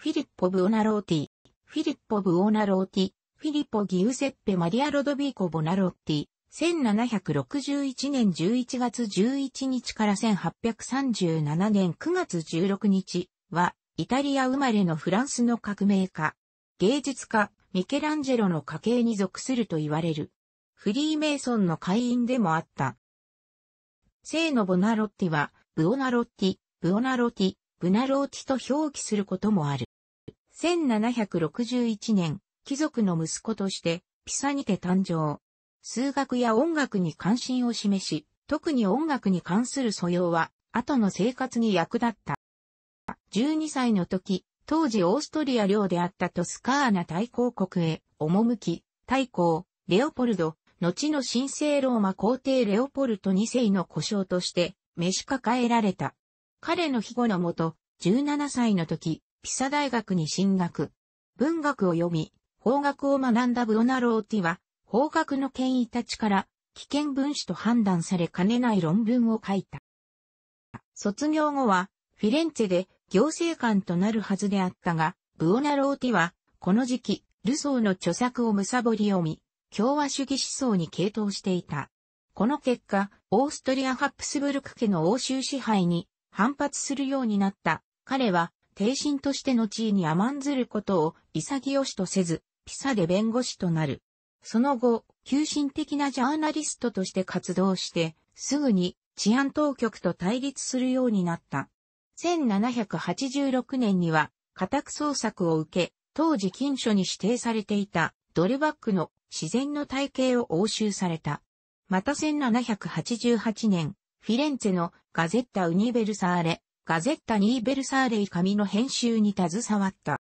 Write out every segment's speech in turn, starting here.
フィリッポ・ブオナローティ、フィリッポ・ブオナローティ、フィリッポ・ギウセッペ・マリア・ロドビーコ・ボナローティ、1761年11月11日から1837年9月16日は、イタリア生まれのフランスの革命家、芸術家、ミケランジェロの家系に属すると言われる。フリーメイソンの会員でもあった。聖のボナロッティは、ブオナロッティ、ブオナロティ、ブナローティと表記することもある。1761年、貴族の息子として、ピサにて誕生。数学や音楽に関心を示し、特に音楽に関する素養は、後の生活に役立った。12歳の時、当時オーストリア領であったトスカーナ大公国へ、赴き、大公、レオポルド、後の神聖ローマ皇帝レオポルト2世の故障として、召し抱えられた。彼の庇護のもと、17歳の時、ピサ大学に進学。文学を読み、法学を学んだブオナローティは、法学の権威たちから危険分子と判断されかねない論文を書いた。卒業後は、フィレンツェで行政官となるはずであったが、ブオナローティは、この時期、ルソーの著作をむさぼり読み、共和主義思想に傾倒していた。この結果、オーストリア・ハプスブルク家の欧州支配に反発するようになった。彼は帝神としての地位に甘んずることを潔しとせず、ピサで弁護士となる。その後、急進的なジャーナリストとして活動して、すぐに治安当局と対立するようになった。1786年には、家宅捜索を受け、当時近所に指定されていたドルバックの自然の体系を押収された。また1788年、フィレンツェのガゼッタ・ウニベルサーレガゼッタ・ニーベルサーレイ紙の編集に携わった。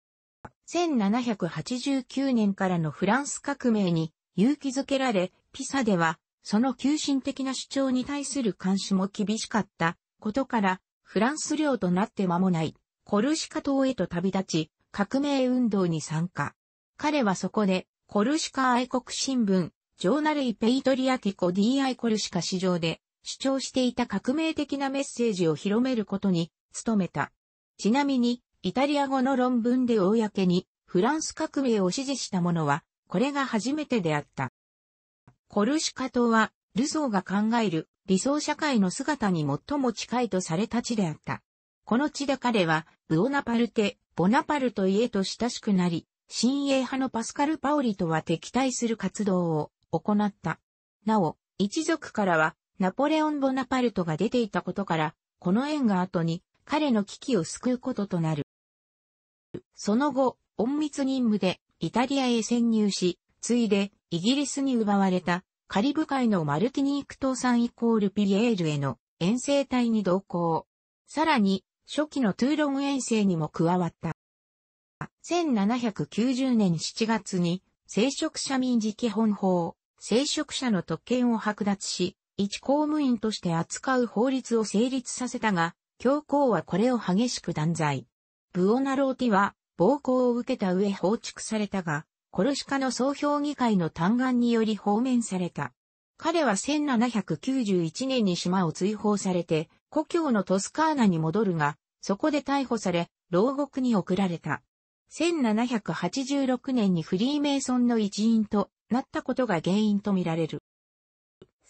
1789年からのフランス革命に勇気づけられ、ピサでは、その急進的な主張に対する監視も厳しかったことから、フランス領となって間もない、コルシカ島へと旅立ち、革命運動に参加。彼はそこで、コルシカ愛国新聞、ジョーナレイ・ペイトリアティコ DI コルシカ市場で、主張していた革命的なメッセージを広めることに努めた。ちなみに、イタリア語の論文で公にフランス革命を支持した者は、これが初めてであった。コルシカ島は、ルソーが考える理想社会の姿に最も近いとされた地であった。この地で彼は、ブオナパルテ、ボナパルト家と親しくなり、新鋭派のパスカル・パオリとは敵対する活動を行った。なお、一族からはナポレオン・ボナパルトが出ていたことから、この縁が後に彼の危機を救うこととなる。その後、隠密任務でイタリアへ潜入し、ついでイギリスに奪われたカリブ海のマルティニーク島産イコールピエールへの遠征隊に同行。さらに、初期のトゥーロン遠征にも加わった。1790年7月に、聖職者民事基本法、聖職者の特権を剥奪し、一公務員として扱う法律を成立させたが、教皇はこれを激しく断罪。ブオナローティは暴行を受けた上放逐されたが、コルシカの総評議会の嘆願により放免された。彼は1791年に島を追放されて、故郷のトスカーナに戻るが、そこで逮捕され、牢獄に送られた。1786年にフリーメイソンの一員となったことが原因とみられる。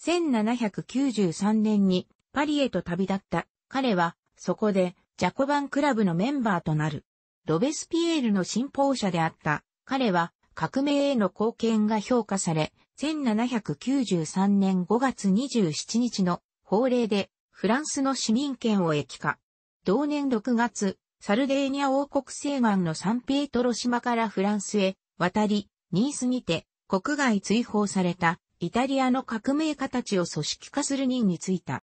1793年にパリへと旅立った。彼は、そこで、ジャコバンクラブのメンバーとなる。ロベスピエールの信奉者であった。彼は、革命への貢献が評価され、1793年5月27日の法令でフランスの市民権を益化。同年6月、サルデーニャ王国西岸のサンペートロ島からフランスへ渡り、ニースにて国外追放されたイタリアの革命家たちを組織化する任に就いた。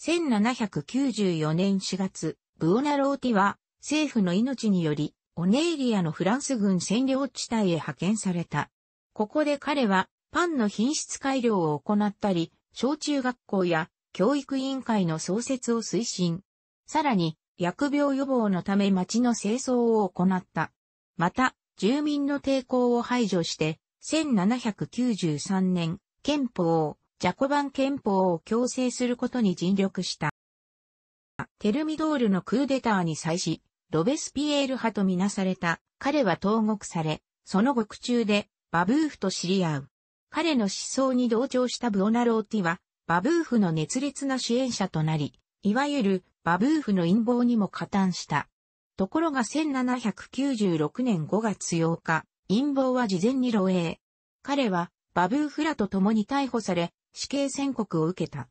1794年4月、ブオナローティは政府の命により、オネイリアのフランス軍占領地帯へ派遣された。ここで彼はパンの品質改良を行ったり、小中学校や教育委員会の創設を推進。さらに、薬病予防のため町の清掃を行った。また、住民の抵抗を排除して、1793年、憲法、を、ジャコバン憲法を強制することに尽力した。テルミドールのクーデターに際し、ロベスピエール派とみなされた、彼は投獄され、その獄中で、バブーフと知り合う。彼の思想に同調したブオナローティは、バブーフの熱烈な支援者となり、いわゆるバブーフの陰謀にも加担した。ところが1796年5月8日、陰謀は事前に漏洩。彼は、バブーフらと共に逮捕され、死刑宣告を受けた。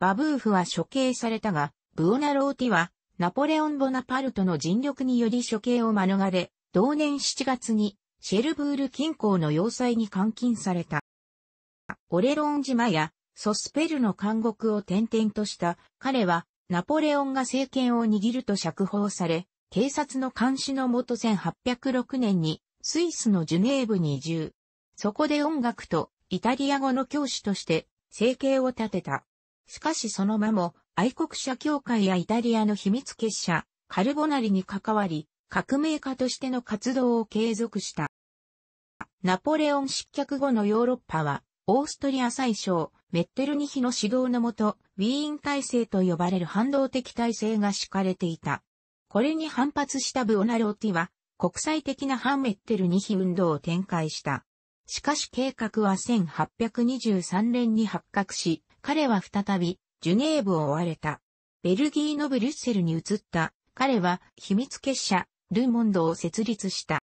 バブーフは処刑されたが、ブオナローティは、ナポレオン・ボナパルトの尽力により処刑を免れ、同年7月に、シェルブール近郊の要塞に監禁された。オレロン島やソスペルの監獄を転々とした彼はナポレオンが政権を握ると釈放され、警察の監視のもと1806年にスイスのジュネーブに移住。そこで音楽とイタリア語の教師として生計を立てた。しかしその間も愛国者協会やイタリアの秘密結社、カルボナリに関わり、革命家としての活動を継続した。ナポレオン失脚後のヨーロッパは、オーストリア最小、メッテルニヒの指導のもと、ウィーン体制と呼ばれる反動的体制が敷かれていた。これに反発したブオナローティは、国際的なハンメッテル2比運動を展開した。しかし計画は1823年に発覚し、彼は再びジュネーブを追われた。ベルギーのブリュッセルに移った。彼は秘密結社、ルモンドを設立した。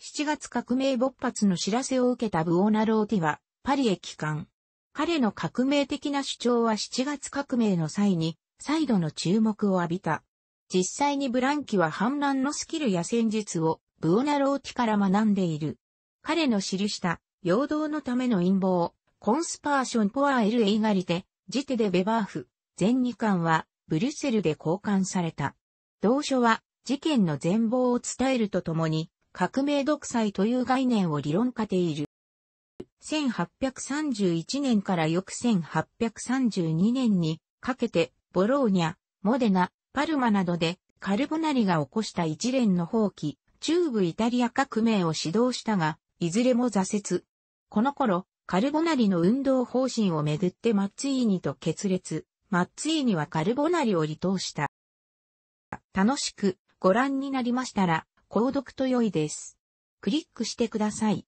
7月革命勃発の知らせを受けたブオナローティは、パリへ帰還。彼の革命的な主張は7月革命の際に、再度の注目を浴びた。実際にブランキは反乱のスキルや戦術をブオナローティから学んでいる。彼の記した、陽動のための陰謀、コンスパーションポアエルエイガリテ、ジテデベバーフ、全2巻は、ブリュッセルで交換された。同書は、事件の全貌を伝えるとともに、革命独裁という概念を理論化ている。1831年から翌1832年にかけて、ボローニャ、モデナ、パルマなどでカルボナリが起こした一連の放棄、中部イタリア革命を指導したが、いずれも挫折。この頃、カルボナリの運動方針をめぐってマッツィーニと決裂、マッツィーニはカルボナリを離党した。楽しくご覧になりましたら、購読と良いです。クリックしてください。